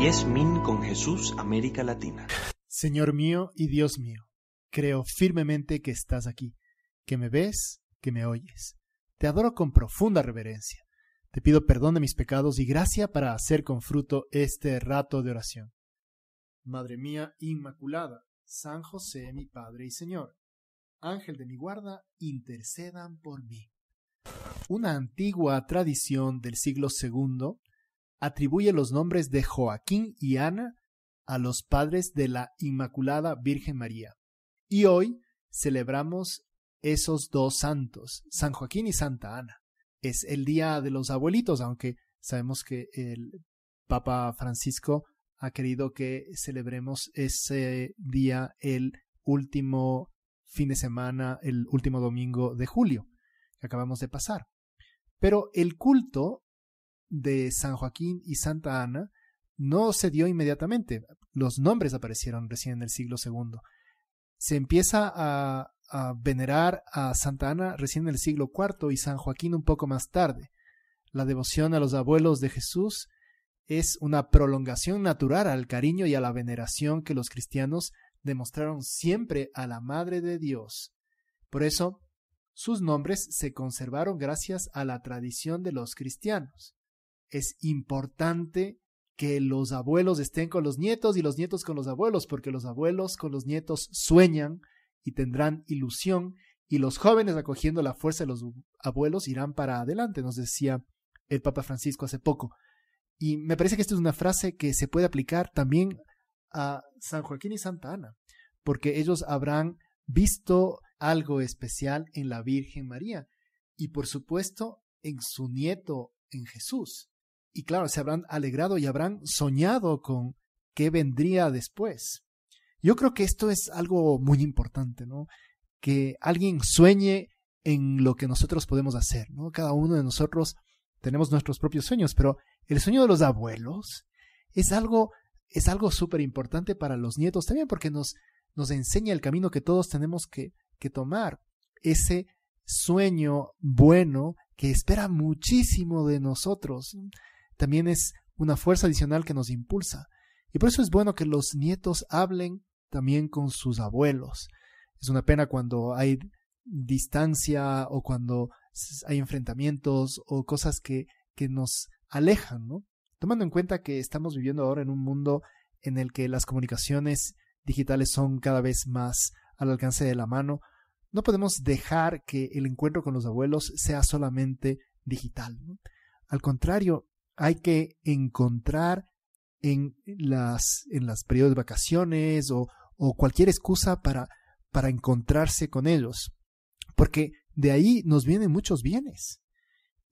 Yes Min con Jesús, América Latina. Señor mío y Dios mío, creo firmemente que estás aquí, que me ves, que me oyes. Te adoro con profunda reverencia. Te pido perdón de mis pecados y gracia para hacer con fruto este rato de oración. Madre mía Inmaculada, San José mi Padre y Señor, Ángel de mi guarda, intercedan por mí. Una antigua tradición del siglo II atribuye los nombres de Joaquín y Ana a los padres de la Inmaculada Virgen María. Y hoy celebramos esos dos santos, San Joaquín y Santa Ana. Es el Día de los Abuelitos, aunque sabemos que el Papa Francisco ha querido que celebremos ese día el último fin de semana, el último domingo de julio que acabamos de pasar. Pero el culto de San Joaquín y Santa Ana no se dio inmediatamente. Los nombres aparecieron recién en el siglo II. Se empieza a, venerar a Santa Ana recién en el siglo IV y San Joaquín un poco más tarde. La devoción a los abuelos de Jesús es una prolongación natural al cariño y a la veneración que los cristianos demostraron siempre a la Madre de Dios. Por eso, sus nombres se conservaron gracias a la tradición de los cristianos es importante que los abuelos estén con los nietos y los nietos con los abuelos, porque los abuelos con los nietos sueñan y tendrán ilusión y los jóvenes acogiendo la fuerza de los abuelos irán para adelante, nos decía el Papa Francisco hace poco. Y me parece que esta es una frase que se puede aplicar también a San Joaquín y Santa Ana, porque ellos habrán visto algo especial en la Virgen María y por supuesto en su nieto, en Jesús y claro, se habrán alegrado y habrán soñado con qué vendría después. Yo creo que esto es algo muy importante, ¿no? Que alguien sueñe en lo que nosotros podemos hacer, ¿no? Cada uno de nosotros tenemos nuestros propios sueños, pero el sueño de los abuelos es algo es algo súper importante para los nietos también porque nos nos enseña el camino que todos tenemos que, que tomar, ese sueño bueno que espera muchísimo de nosotros también es una fuerza adicional que nos impulsa. Y por eso es bueno que los nietos hablen también con sus abuelos. Es una pena cuando hay distancia o cuando hay enfrentamientos o cosas que, que nos alejan, ¿no? Tomando en cuenta que estamos viviendo ahora en un mundo en el que las comunicaciones digitales son cada vez más al alcance de la mano, no podemos dejar que el encuentro con los abuelos sea solamente digital. Al contrario, hay que encontrar en las, en las periodos de vacaciones o, o cualquier excusa para, para encontrarse con ellos. Porque de ahí nos vienen muchos bienes.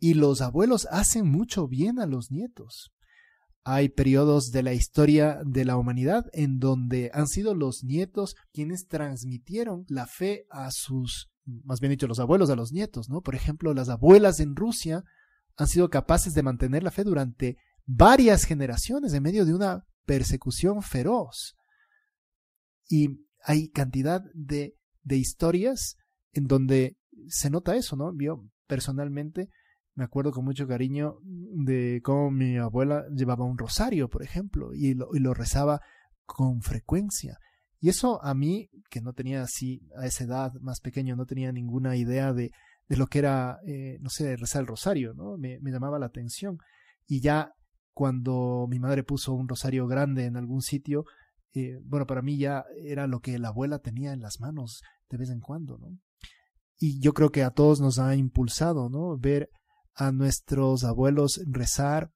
Y los abuelos hacen mucho bien a los nietos. Hay periodos de la historia de la humanidad en donde han sido los nietos quienes transmitieron la fe a sus, más bien dicho, los abuelos a los nietos, ¿no? Por ejemplo, las abuelas en Rusia han sido capaces de mantener la fe durante varias generaciones en medio de una persecución feroz. Y hay cantidad de, de historias en donde se nota eso, ¿no? Yo personalmente me acuerdo con mucho cariño de cómo mi abuela llevaba un rosario, por ejemplo, y lo, y lo rezaba con frecuencia. Y eso a mí, que no tenía así, a esa edad más pequeño, no tenía ninguna idea de, de lo que era, eh, no sé, rezar el rosario, ¿no? Me, llamaba la atención. Y ya cuando mi madre puso un rosario grande en algún sitio, eh, bueno, para mí ya era lo que la abuela tenía en las manos de vez en cuando, ¿no? Y yo creo que a todos nos ha impulsado, ¿no? Ver a nuestros abuelos rezar,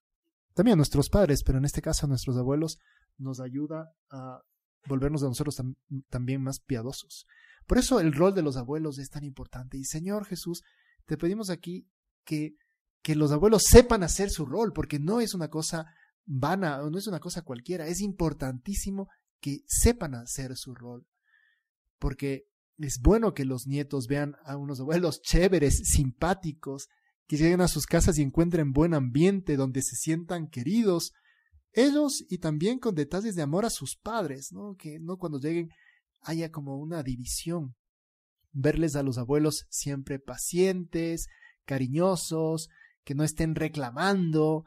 también a nuestros padres, pero en este caso a nuestros abuelos, nos ayuda a volvernos a nosotros también más piadosos. Por eso el rol de los abuelos es tan importante. Y Señor Jesús, te pedimos aquí que, que los abuelos sepan hacer su rol, porque no es una cosa vana, no es una cosa cualquiera, es importantísimo que sepan hacer su rol. Porque es bueno que los nietos vean a unos abuelos chéveres, simpáticos, que lleguen a sus casas y encuentren buen ambiente donde se sientan queridos, ellos y también con detalles de amor a sus padres, ¿no? Que no cuando lleguen haya como una división. Verles a los abuelos siempre pacientes, cariñosos, que no estén reclamando,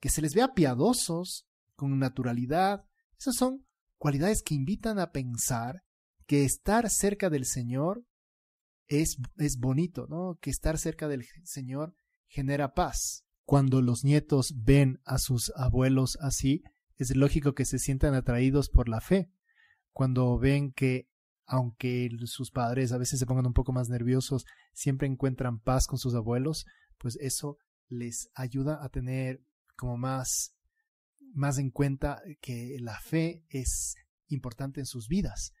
que se les vea piadosos, con naturalidad. Esas son cualidades que invitan a pensar que estar cerca del Señor es, es bonito, ¿no? Que estar cerca del Señor genera paz. Cuando los nietos ven a sus abuelos así, es lógico que se sientan atraídos por la fe cuando ven que aunque sus padres a veces se pongan un poco más nerviosos, siempre encuentran paz con sus abuelos, pues eso les ayuda a tener como más, más en cuenta que la fe es importante en sus vidas.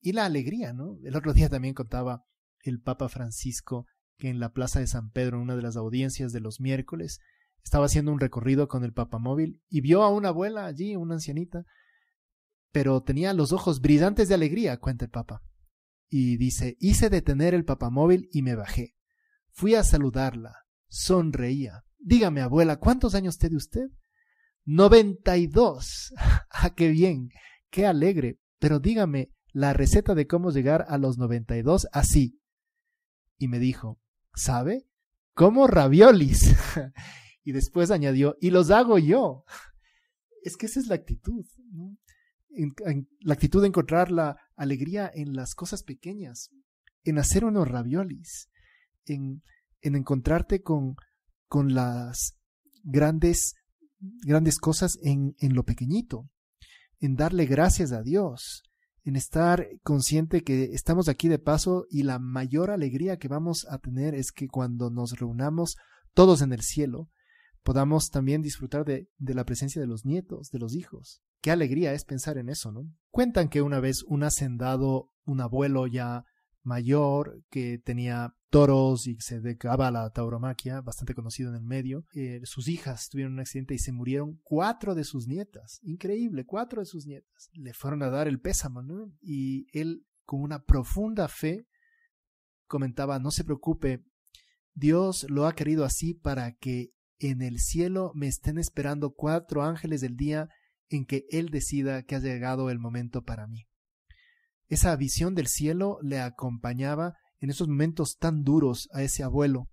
Y la alegría, ¿no? El otro día también contaba el Papa Francisco que en la Plaza de San Pedro, en una de las audiencias de los miércoles, estaba haciendo un recorrido con el Papa móvil y vio a una abuela allí, una ancianita, pero tenía los ojos brillantes de alegría, cuenta el Papa. Y dice, hice detener el papamóvil y me bajé. Fui a saludarla. Sonreía. Dígame, abuela, ¿cuántos años tiene usted? Noventa y dos. ¡Ah, qué bien! ¡Qué alegre! Pero dígame la receta de cómo llegar a los noventa y dos así. Y me dijo, ¿sabe? Como raviolis. y después añadió, y los hago yo. Es que esa es la actitud. ¿no? en, la actitud de encontrar la alegría en las cosas pequeñas, en hacer unos raviolis, en, en encontrarte con, con las grandes, grandes cosas en, en lo pequeñito, en darle gracias a Dios, en estar consciente que estamos aquí de paso y la mayor alegría que vamos a tener es que cuando nos reunamos todos en el cielo, podamos también disfrutar de, la presencia de los nietos, de los hijos. Qué alegría es pensar en eso, ¿no? Cuentan que una vez un hacendado, un abuelo ya mayor, que tenía toros y se dedicaba a la tauromaquia, bastante conocido en el medio, eh, sus hijas tuvieron un accidente y se murieron cuatro de sus nietas. Increíble, cuatro de sus nietas. Le fueron a dar el pésamo, ¿no? Y él, con una profunda fe, comentaba, no se preocupe, Dios lo ha querido así para que en el cielo me estén esperando cuatro ángeles del día en que Él decida que ha llegado el momento para mí. Esa visión del cielo le acompañaba en esos momentos tan duros a ese abuelo,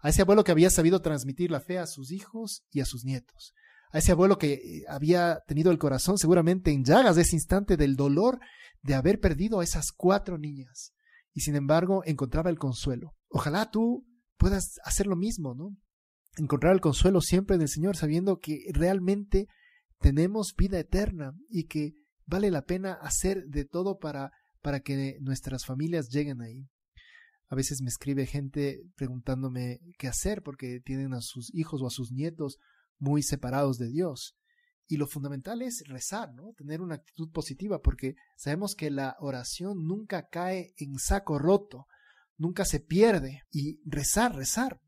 a ese abuelo que había sabido transmitir la fe a sus hijos y a sus nietos, a ese abuelo que eh, había tenido el corazón seguramente en llagas de ese instante del dolor de haber perdido a esas cuatro niñas, y sin embargo encontraba el consuelo. Ojalá tú puedas hacer lo mismo, ¿no? encontrar el consuelo siempre del Señor, sabiendo que realmente tenemos vida eterna y que vale la pena hacer de todo para, para que nuestras familias lleguen ahí. A veces me escribe gente preguntándome qué hacer porque tienen a sus hijos o a sus nietos muy separados de Dios. Y lo fundamental es rezar, ¿no? Tener una actitud positiva porque sabemos que la oración nunca cae en saco roto, nunca se pierde. Y rezar, rezar,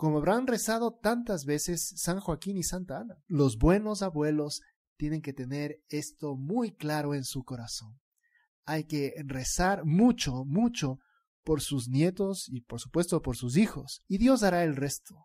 como habrán rezado tantas veces San Joaquín y Santa Ana. Los buenos abuelos tienen que tener esto muy claro en su corazón. Hay que rezar mucho, mucho por sus nietos y por supuesto por sus hijos, y Dios hará el resto,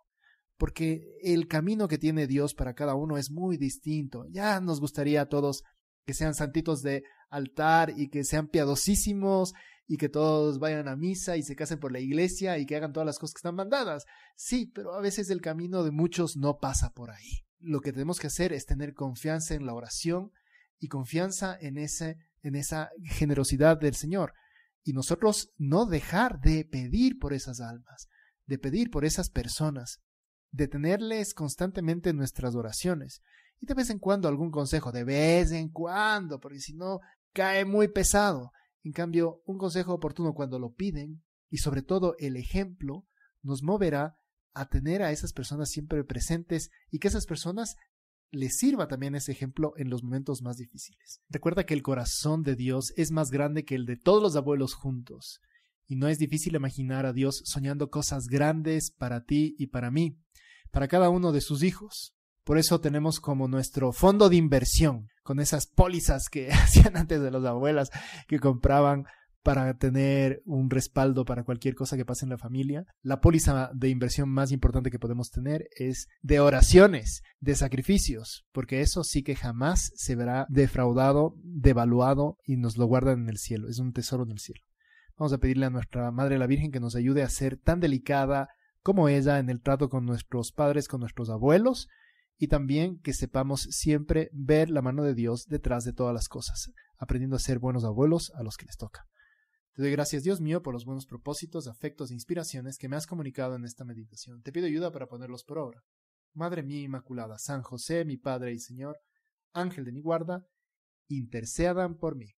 porque el camino que tiene Dios para cada uno es muy distinto. Ya nos gustaría a todos que sean santitos de altar y que sean piadosísimos y que todos vayan a misa y se casen por la iglesia y que hagan todas las cosas que están mandadas. Sí, pero a veces el camino de muchos no pasa por ahí. Lo que tenemos que hacer es tener confianza en la oración y confianza en, ese, en esa generosidad del Señor. Y nosotros no dejar de pedir por esas almas, de pedir por esas personas, de tenerles constantemente nuestras oraciones. Y de vez en cuando algún consejo, de vez en cuando, porque si no cae muy pesado. En cambio, un consejo oportuno cuando lo piden y sobre todo el ejemplo nos moverá a tener a esas personas siempre presentes y que esas personas les sirva también ese ejemplo en los momentos más difíciles. Recuerda que el corazón de Dios es más grande que el de todos los abuelos juntos, y no es difícil imaginar a Dios soñando cosas grandes para ti y para mí, para cada uno de sus hijos. Por eso tenemos como nuestro fondo de inversión, con esas pólizas que hacían antes de las abuelas, que compraban para tener un respaldo para cualquier cosa que pase en la familia. La póliza de inversión más importante que podemos tener es de oraciones, de sacrificios, porque eso sí que jamás se verá defraudado, devaluado y nos lo guardan en el cielo. Es un tesoro en el cielo. Vamos a pedirle a nuestra Madre la Virgen que nos ayude a ser tan delicada como ella en el trato con nuestros padres, con nuestros abuelos, y también que sepamos siempre ver la mano de Dios detrás de todas las cosas, aprendiendo a ser buenos abuelos a los que les toca. Te doy gracias, Dios mío, por los buenos propósitos, afectos e inspiraciones que me has comunicado en esta meditación. Te pido ayuda para ponerlos por obra. Madre mía Inmaculada, San José, mi Padre y Señor, Ángel de mi guarda, intercedan por mí.